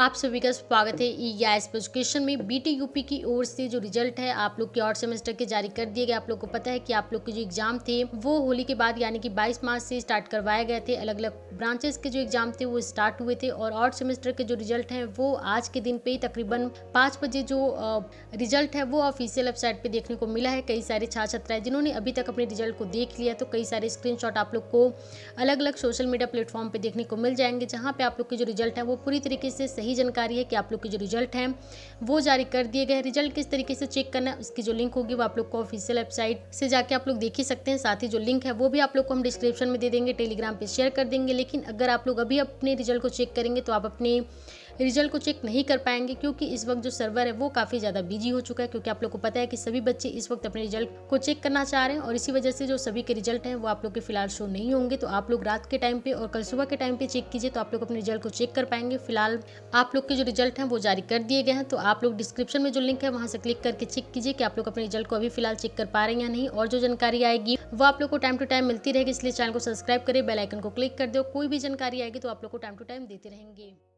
आप सभी का स्वागत है ई गैस एजुकेशन में बी टी यूपी की ओर से जो रिजल्ट है आप लोग के और सेमेस्टर के जारी कर दिए गए आप लोग को पता है कि आप लोग के जो एग्जाम थे वो होली के बाद यानी कि 22 मार्च से स्टार्ट करवाए गए थे अलग अलग ब्रांचेस के जो एग्जाम थे वो स्टार्ट हुए थे और आउट सेमेस्टर के जो रिजल्ट है वो आज के दिन पे तकरीबन पाँच बजे जो रिजल्ट है वो ऑफिशियल वेबसाइट पे देखने को मिला है कई सारे छात्र छात्राएं जिन्होंने अभी तक अपने रिजल्ट को देख लिया तो कई सारे स्क्रीन आप लोग को अलग अलग सोशल मीडिया प्लेटफॉर्म पर देखने को मिल जाएंगे जहाँ पे आप लोग के जो रिजल्ट है वो पूरी तरीके से सही जानकारी है कि आप लोग के जो रिजल्ट हैं वो जारी कर दिए गए रिजल्ट किस तरीके से चेक करना है उसकी जो लिंक होगी वो आप लोग को ऑफिशियल वेबसाइट से जाके आप लोग देख ही सकते हैं साथ ही जो लिंक है वो भी आप लोग को हम डिस्क्रिप्शन में दे देंगे टेलीग्राम पर शेयर कर देंगे लेकिन अगर आप लोग अभी अपने रिजल्ट को चेक करेंगे तो आप अपनी रिजल्ट को चेक नहीं कर पाएंगे क्योंकि इस वक्त जो सर्वर है वो काफ़ी ज़्यादा बिजी हो चुका है क्योंकि आप लोग को पता है कि सभी बच्चे इस वक्त अपने रिजल्ट को चेक करना चाह रहे हैं और इसी वजह से जो सभी के रिजल्ट हैं वो आप लोग के फिलहाल शो नहीं होंगे तो आप लोग रात के टाइम पे और कल सुबह के टाइम पे चेक कीजिए तो आप लोग अपने रिजल्ट को चेक कर पाएंगे फिलहाल आप लोग के जो रिजल्ट हैं वो जारी कर दिए गए हैं तो आप लोग डिस्क्रिप्शन में जो लिंक है वहाँ से क्लिक करके चेक कीजिए कि आप लोग अपने रिजल्ट को अभी फिलहाल चेक कर पा रहे हैं या नहीं और जो जानकारी आएगी वो आप लोग को टाइम टू टाइम मिलती रहेगी इसलिए चैनल को सब्सक्राइब करें बेलाइकन को क्लिक कर दो कोई भी जानकारी आएगी तो आप लोग को टाइम टू टाइम देते रहेंगे